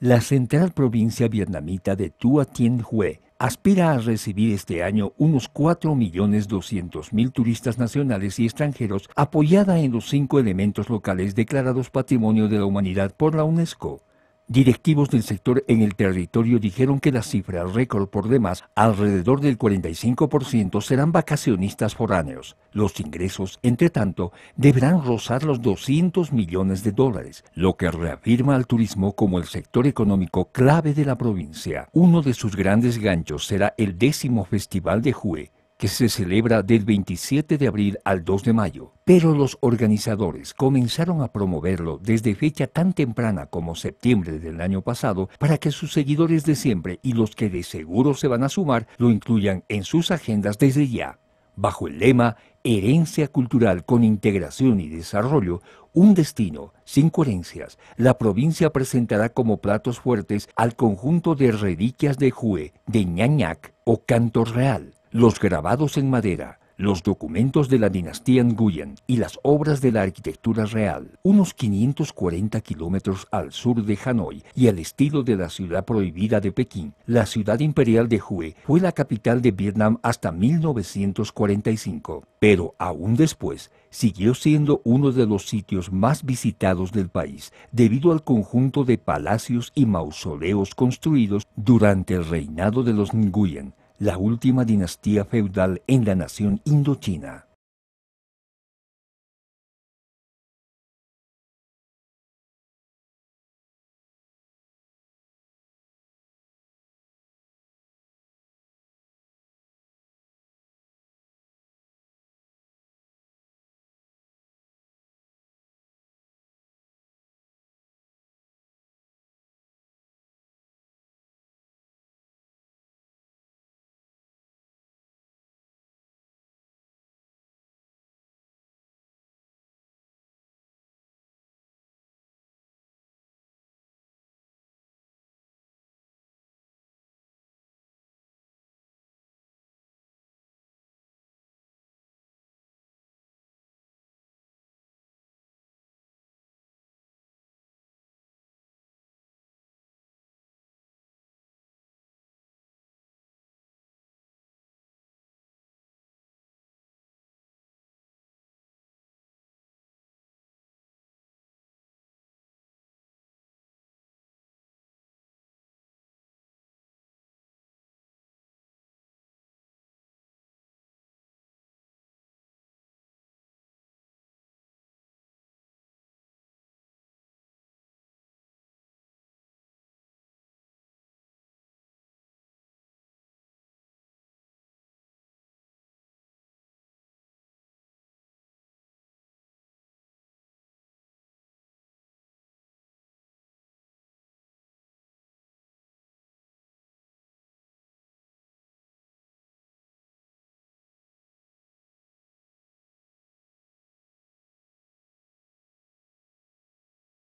La central provincia vietnamita de Tua Tien Hue aspira a recibir este año unos 4.200.000 turistas nacionales y extranjeros apoyada en los cinco elementos locales declarados Patrimonio de la Humanidad por la UNESCO. Directivos del sector en el territorio dijeron que la cifra récord por demás, alrededor del 45%, serán vacacionistas foráneos. Los ingresos, entre tanto, deberán rozar los 200 millones de dólares, lo que reafirma al turismo como el sector económico clave de la provincia. Uno de sus grandes ganchos será el décimo Festival de Jue, que se celebra del 27 de abril al 2 de mayo, pero los organizadores comenzaron a promoverlo desde fecha tan temprana como septiembre del año pasado para que sus seguidores de siempre y los que de seguro se van a sumar lo incluyan en sus agendas desde ya. Bajo el lema Herencia Cultural con Integración y Desarrollo, un destino sin coherencias, la provincia presentará como platos fuertes al conjunto de reliquias de Jue, de Ñañac o Canto Real los grabados en madera, los documentos de la dinastía Nguyen y las obras de la arquitectura real, unos 540 kilómetros al sur de Hanoi y al estilo de la ciudad prohibida de Pekín, la ciudad imperial de Hue fue la capital de Vietnam hasta 1945, pero aún después siguió siendo uno de los sitios más visitados del país debido al conjunto de palacios y mausoleos construidos durante el reinado de los Nguyen la última dinastía feudal en la nación indochina.